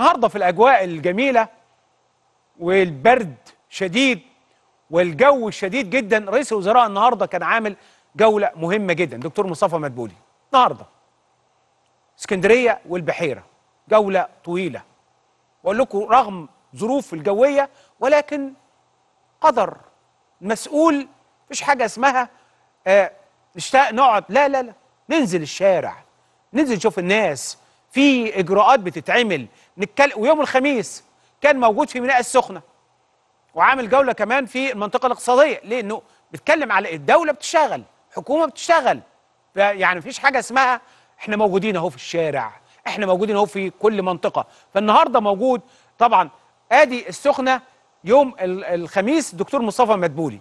النهارده في الاجواء الجميله والبرد شديد والجو شديد جدا رئيس الوزراء النهارده كان عامل جوله مهمه جدا دكتور مصطفى مدبولي النهارده اسكندريه والبحيره جوله طويله واقول لكم رغم ظروف الجويه ولكن قدر مسؤول مفيش حاجه اسمها آه نشتاق نقعد لا لا لا ننزل الشارع ننزل نشوف الناس في اجراءات بتتعمل نتكلم ويوم الخميس كان موجود في ميناء السخنه وعامل جوله كمان في المنطقه الاقتصاديه لانه بيتكلم على الدوله بتشتغل حكومه بتشتغل يعني مفيش حاجه اسمها احنا موجودين اهو في الشارع احنا موجودين اهو في كل منطقه فالنهارده موجود طبعا ادي السخنه يوم الخميس الدكتور مصطفى مدبولي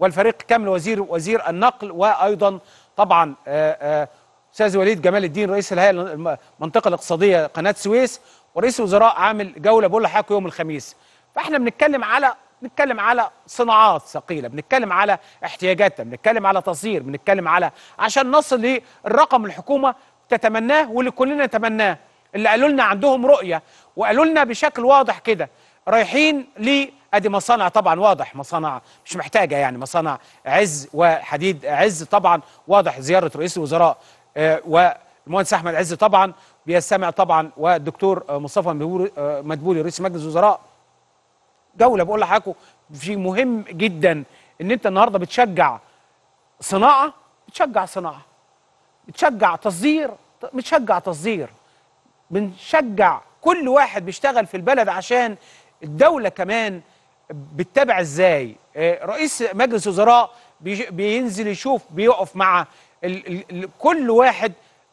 والفريق كامل وزير وزير النقل وايضا طبعا آآ آه، آآ آه، استاذ وليد جمال الدين رئيس الهيئه المنطقه الاقتصاديه قناه سويس ورئيس الوزراء عامل جوله بقول لحضرتك يوم الخميس فاحنا بنتكلم على بنتكلم على صناعات ثقيله بنتكلم على احتياجاتنا بنتكلم على تصدير بنتكلم على عشان نصل للرقم الحكومه تتمناه واللي كلنا نتمناه اللي قالوا لنا عندهم رؤيه وقالوا لنا بشكل واضح كده رايحين ل ادي مصانع طبعا واضح مصانع مش محتاجه يعني مصانع عز وحديد عز طبعا واضح زياره رئيس الوزراء آه، والمهندس احمد عز طبعا بيستمع طبعا والدكتور مصطفى مدبولي آه، رئيس مجلس الوزراء دوله بقول لحضراتكم شيء مهم جدا ان انت النهارده بتشجع صناعه بتشجع صناعه بتشجع تصدير بتشجع تصدير بنشجع كل واحد بيشتغل في البلد عشان الدوله كمان بتتابع ازاي آه، رئيس مجلس الوزراء بينزل يشوف بيقف مع كل واحد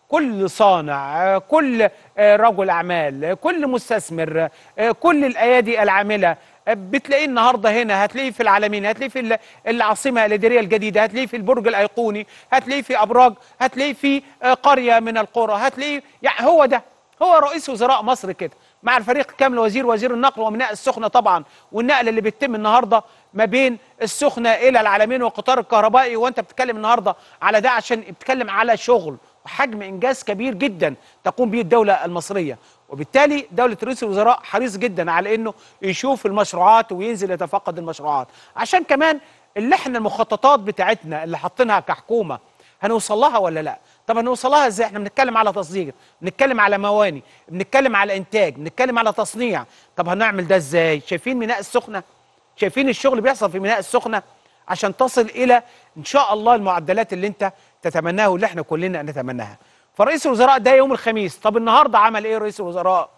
كل صانع كل آه، رجل اعمال كل مستثمر آه، كل الايادي العامله آه، بتلاقيه النهارده هنا هتلاقيه في العالمين هتلاقيه في العاصمه الاداريه الجديده هتلاقيه في البرج الايقوني هتلاقيه في ابراج هتلاقيه في قريه من القرى هتلاقيه يعني هو ده هو رئيس وزراء مصر كده مع الفريق كامل وزير وزير النقل وميناء السخنه طبعا والنقل اللي بيتم النهارده ما بين السخنه الى العالمين والقطار الكهربائي وانت بتتكلم النهارده على ده عشان بتتكلم على شغل وحجم انجاز كبير جدا تقوم به الدوله المصريه وبالتالي دولة رئيس الوزراء حريص جدا على انه يشوف المشروعات وينزل يتفقد المشروعات عشان كمان اللي احنا المخططات بتاعتنا اللي حاطينها كحكومه هنوصل لها ولا لا طب هنوصلها ازاي احنا بنتكلم على تصدير بنتكلم على مواني بنتكلم على انتاج بنتكلم على تصنيع طب هنعمل ده ازاي شايفين ميناء السخنه شايفين الشغل بيحصل في ميناء السخنه عشان تصل الى ان شاء الله المعدلات اللي انت تتمناها واللي احنا كلنا نتمناها فرئيس الوزراء ده يوم الخميس طب النهارده عمل ايه رئيس الوزراء